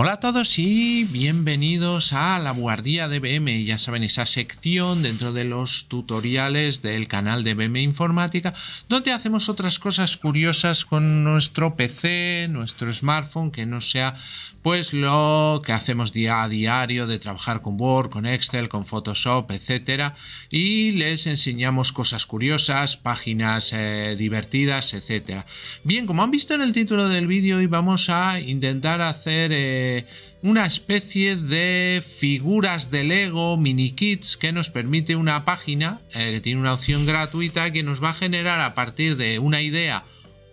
Hola a todos y bienvenidos a La Guardia de BM, ya saben, esa sección dentro de los tutoriales del canal de BM Informática, donde hacemos otras cosas curiosas con nuestro PC, nuestro smartphone, que no sea pues lo que hacemos día a diario de trabajar con Word, con Excel, con Photoshop, etcétera, y les enseñamos cosas curiosas, páginas eh, divertidas, etcétera. Bien, como han visto en el título del vídeo, hoy vamos a intentar hacer... Eh, una especie de figuras de Lego, mini kits, que nos permite una página eh, que tiene una opción gratuita que nos va a generar a partir de una idea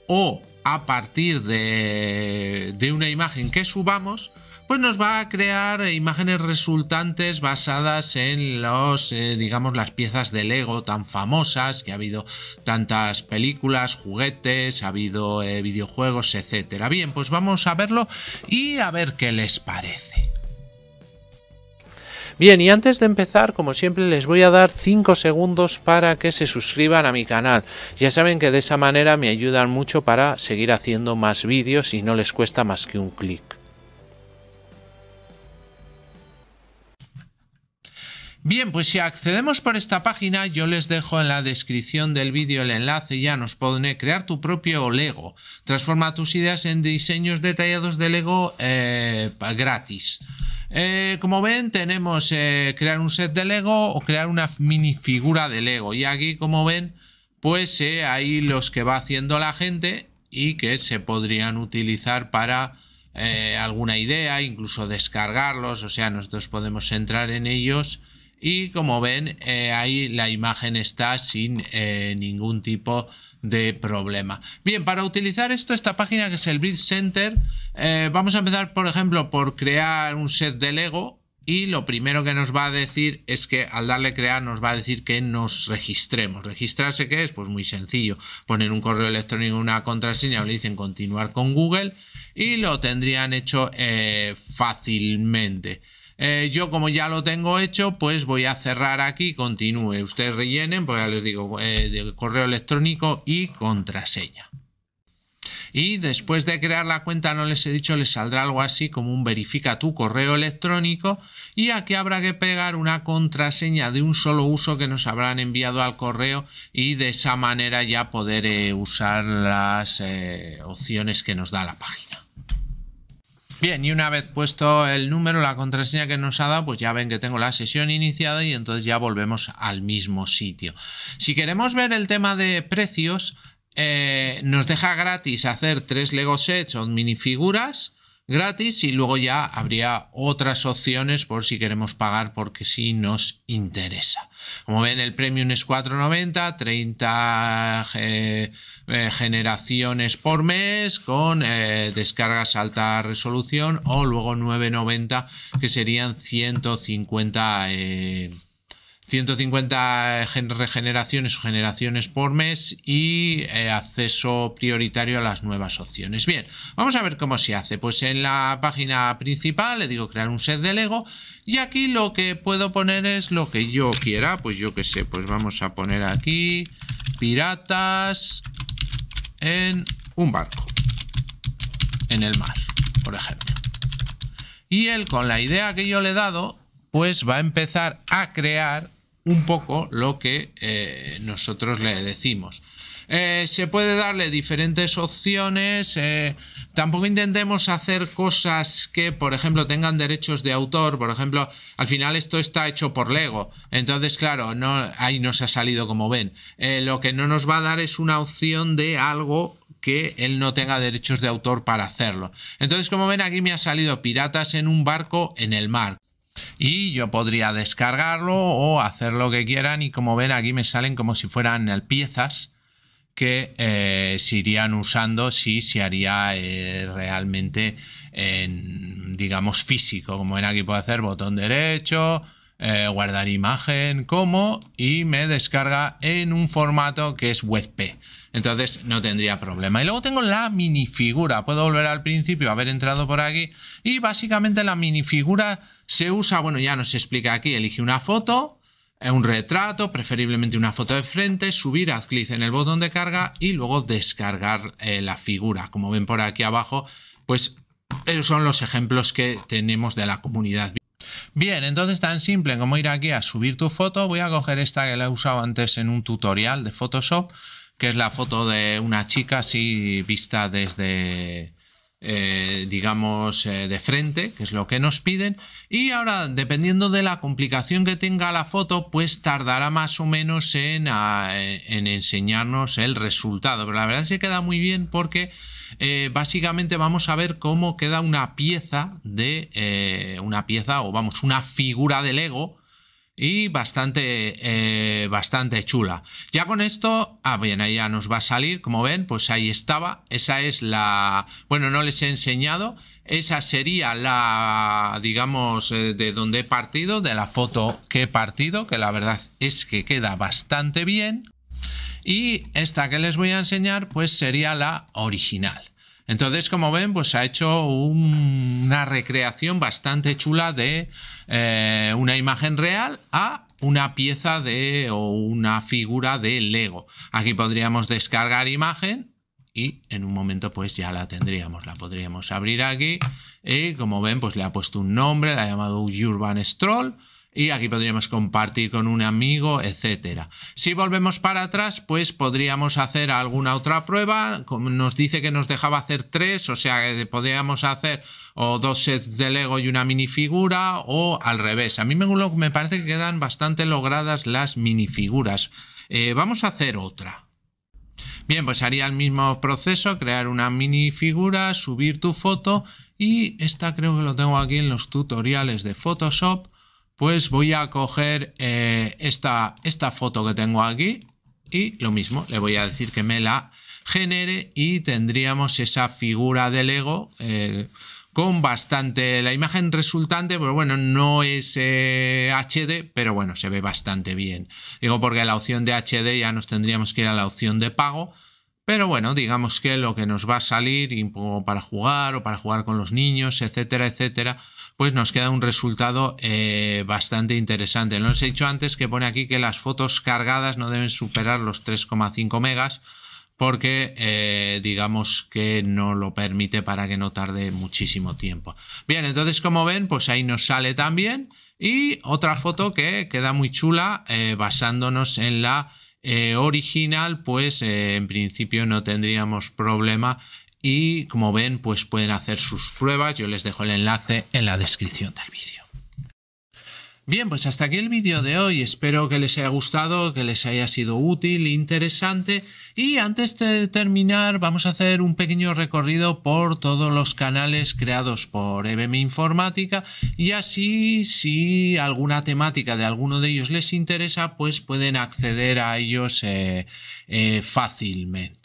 o a partir de una imagen que subamos pues nos va a crear imágenes resultantes basadas en los, eh, digamos, las piezas de Lego tan famosas, que ha habido tantas películas, juguetes, ha habido eh, videojuegos, etcétera. Bien, pues vamos a verlo y a ver qué les parece. Bien, y antes de empezar, como siempre, les voy a dar 5 segundos para que se suscriban a mi canal. Ya saben que de esa manera me ayudan mucho para seguir haciendo más vídeos y no les cuesta más que un clic. Bien, pues si accedemos por esta página, yo les dejo en la descripción del vídeo el enlace, y ya nos pone crear tu propio Lego. Transforma tus ideas en diseños detallados de Lego eh, gratis. Eh, como ven, tenemos eh, crear un set de Lego o crear una minifigura de Lego. Y aquí, como ven, pues hay los que va haciendo la gente y que se podrían utilizar para alguna idea, incluso descargarlos. O sea, nosotros podemos entrar en ellos y como ven, eh, ahí la imagen está sin eh, ningún tipo de problema. Bien, para utilizar esto, esta página que es el Bridge Center, eh, vamos a empezar, por ejemplo, por crear un set de Lego y lo primero que nos va a decir es que al darle crear nos va a decir que nos registremos. ¿Registrarse qué es? Pues muy sencillo. Ponen un correo electrónico, una contraseña le dicen continuar con Google y lo tendrían hecho fácilmente. Eh, yo como ya lo tengo hecho, pues voy a cerrar aquí, continúe. Ustedes rellenen, pues ya les digo, eh, de correo electrónico y contraseña. Y después de crear la cuenta, no les he dicho, les saldrá algo así como un verifica tu correo electrónico y aquí habrá que pegar una contraseña de un solo uso que nos habrán enviado al correo y de esa manera ya poder eh, usar las opciones que nos da la página. Bien, y una vez puesto el número, la contraseña que nos ha dado, pues ya ven que tengo la sesión iniciada y entonces ya volvemos al mismo sitio. Si queremos ver el tema de precios, eh, nos deja gratis hacer tres Lego sets o minifiguras gratis y luego ya habría otras opciones por si queremos pagar porque si nos interesa. Como ven el premium es 4,90, 30 eh, eh, generaciones por mes con eh, descargas alta resolución o luego 9,90 que serían 150 150 regeneraciones o generaciones por mes y eh, acceso prioritario a las nuevas opciones. Bien, vamos a ver cómo se hace. Pues en la página principal le digo crear un set de Lego y aquí lo que puedo poner es lo que yo quiera. Pues yo qué sé, pues vamos a poner aquí piratas en un barco, en el mar, por ejemplo. Y él con la idea que yo le he dado, pues va a empezar a crear un poco lo que eh, nosotros le decimos. Eh, se puede darle diferentes opciones. Eh, tampoco intentemos hacer cosas que, por ejemplo, tengan derechos de autor. Por ejemplo, al final esto está hecho por Lego. Entonces, claro, no, ahí no se ha salido como ven. lo que no nos va a dar es una opción de algo que él no tenga derechos de autor para hacerlo. Entonces, como ven, aquí me ha salido piratas en un barco en el mar y yo podría descargarlo o hacer lo que quieran y como ven aquí me salen como si fueran piezas que eh, se irían usando si se haría eh, realmente en, digamos físico como ven aquí puedo hacer botón derecho eh, guardar imagen como y me descarga en un formato que es WebP. Entonces no tendría problema. Y luego tengo la minifigura. Puedo volver al principio, haber entrado por aquí. Y básicamente la minifigura se usa, bueno, ya nos explica aquí, elige una foto, eh, un retrato, preferiblemente una foto de frente, subir, haz clic en el botón de carga y luego descargar eh, la figura. Como ven por aquí abajo, pues esos son los ejemplos que tenemos de la comunidad. Bien, entonces tan simple como ir aquí a subir tu foto. Voy a coger esta que la he usado antes en un tutorial de Photoshop, que es la foto de una chica así vista desde... Eh, digamos, eh, de frente, que es lo que nos piden. Y ahora, dependiendo de la complicación que tenga la foto, pues tardará más o menos en, ah, enseñarnos el resultado. Pero la verdad es que queda muy bien porque eh, básicamente vamos a ver cómo queda una pieza de eh, una pieza o vamos, una figura de Lego y bastante, eh, bastante chula. Ya con esto, ah, bien, ahí ya nos va a salir, como ven, pues ahí estaba. Esa es la, bueno, no les he enseñado. Esa sería la, digamos, de donde he partido, de la foto que he partido, que la verdad es que queda bastante bien. Y esta que les voy a enseñar pues sería la original. Entonces, como ven, pues se ha hecho una recreación bastante chula de eh, una imagen real a una pieza de o una figura de Lego. Aquí podríamos descargar imagen y en un momento pues ya la tendríamos. La podríamos abrir aquí y como ven pues le ha puesto un nombre, la ha llamado Urban Stroll y aquí podríamos compartir con un amigo, etcétera. Si volvemos para atrás, pues podríamos hacer alguna otra prueba. Nos dice que nos dejaba hacer tres, o sea que podríamos hacer o dos sets de Lego y una minifigura o al revés. A mí me, me parece que quedan bastante logradas las minifiguras. Eh, vamos a hacer otra. Bien, pues haría el mismo proceso, crear una minifigura, subir tu foto y esta creo que lo tengo aquí en los tutoriales de Photoshop pues voy a coger eh, esta, esta foto que tengo aquí y lo mismo, le voy a decir que me la genere y tendríamos esa figura de Lego eh, con bastante... La imagen resultante, pero bueno, no es HD, eh, pero bueno, se ve bastante bien. Digo porque la opción de HD ya nos tendríamos que ir a la opción de pago, pero bueno, digamos que lo que nos va a salir para jugar o para jugar con los niños, etcétera, etcétera, pues nos queda un resultado eh, bastante interesante. Lo he dicho antes que pone aquí que las fotos cargadas no deben superar los 3,5 megas porque eh, digamos que no lo permite para que no tarde muchísimo tiempo. Bien, entonces como ven, pues ahí nos sale también y otra foto que queda muy chula eh, basándonos en la original, pues en principio no tendríamos problema y como ven pues pueden hacer sus pruebas, yo les dejo el enlace en la descripción del vídeo. Bien, pues hasta aquí el vídeo de hoy. Espero que les haya gustado, que les haya sido útil, e interesante. Y antes de terminar, vamos a hacer un pequeño recorrido por todos los canales creados por EBM Informática. Y así, si alguna temática de alguno de ellos les interesa, pues pueden acceder a ellos eh, eh, fácilmente.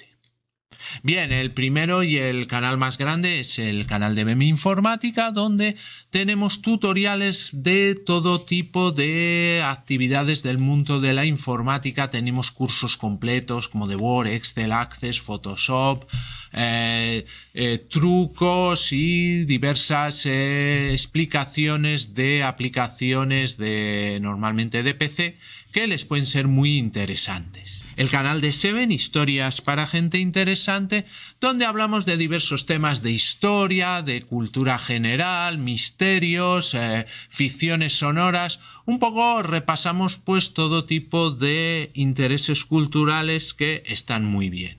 Bien, el primero y el canal más grande es el canal de Bemi Informática, donde tenemos tutoriales de todo tipo de actividades del mundo de la informática. Tenemos cursos completos como de Word, Excel, Access, Photoshop, eh, eh, trucos y diversas eh, explicaciones de aplicaciones de normalmente de PC que les pueden ser muy interesantes. El canal de Seven, Historias para Gente Interesante, donde hablamos de diversos temas de historia, de cultura general, misterios, eh, ficciones sonoras. Un poco repasamos pues todo tipo de intereses culturales que están muy bien.